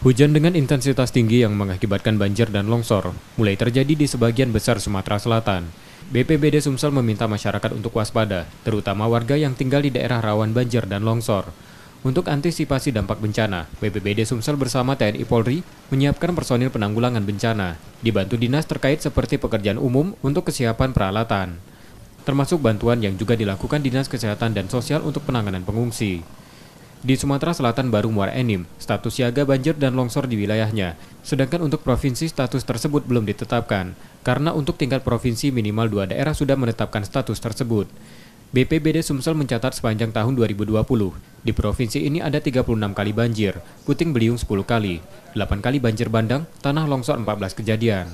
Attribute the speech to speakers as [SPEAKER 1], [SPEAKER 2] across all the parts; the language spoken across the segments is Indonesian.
[SPEAKER 1] Hujan dengan intensitas tinggi yang mengakibatkan banjir dan longsor mulai terjadi di sebagian besar Sumatera Selatan. BPBD Sumsel meminta masyarakat untuk waspada, terutama warga yang tinggal di daerah rawan banjir dan longsor. Untuk antisipasi dampak bencana, BPBD Sumsel bersama TNI Polri menyiapkan personil penanggulangan bencana, dibantu dinas terkait seperti pekerjaan umum untuk kesiapan peralatan, termasuk bantuan yang juga dilakukan Dinas Kesehatan dan Sosial untuk penanganan pengungsi. Di Sumatera Selatan baru muara enim, status siaga banjir dan longsor di wilayahnya. Sedangkan untuk provinsi status tersebut belum ditetapkan, karena untuk tingkat provinsi minimal dua daerah sudah menetapkan status tersebut. BPBD Sumsel mencatat sepanjang tahun 2020, di provinsi ini ada 36 kali banjir, puting beliung 10 kali, 8 kali banjir bandang, tanah longsor 14 kejadian.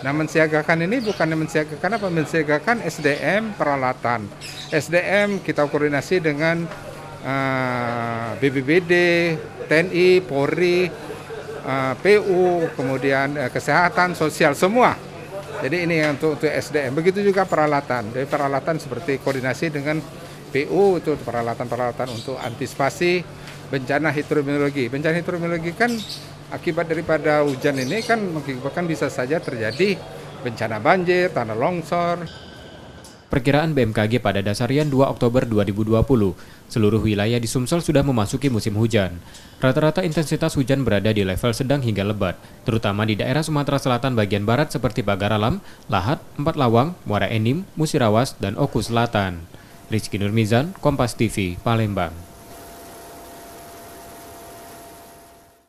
[SPEAKER 2] Nah mensiagakan ini bukan mensiagakan apa, mensiagakan SDM peralatan. SDM kita koordinasi dengan uh, eh, BBBD, TNI, Polri, uh, eh, PU, kemudian uh, kesehatan, sosial semua. Jadi ini yang untuk, untuk SDM. Begitu juga peralatan. Jadi peralatan seperti koordinasi dengan PU itu peralatan-peralatan untuk antisipasi bencana hidrometeorologi. Bencana hidrometeorologi kan akibat daripada hujan ini kan mungkin bahkan bisa saja terjadi bencana banjir, tanah longsor,
[SPEAKER 1] Perkiraan BMKG pada dasarian 2 Oktober 2020, seluruh wilayah di Sumsel sudah memasuki musim hujan. Rata-rata intensitas hujan berada di level sedang hingga lebat, terutama di daerah Sumatera Selatan bagian barat seperti Alam, Lahat, Empat Lawang, Muara Enim, Musirawas, dan Oku Selatan. Rizky Nurmizan, Kompas TV, Palembang.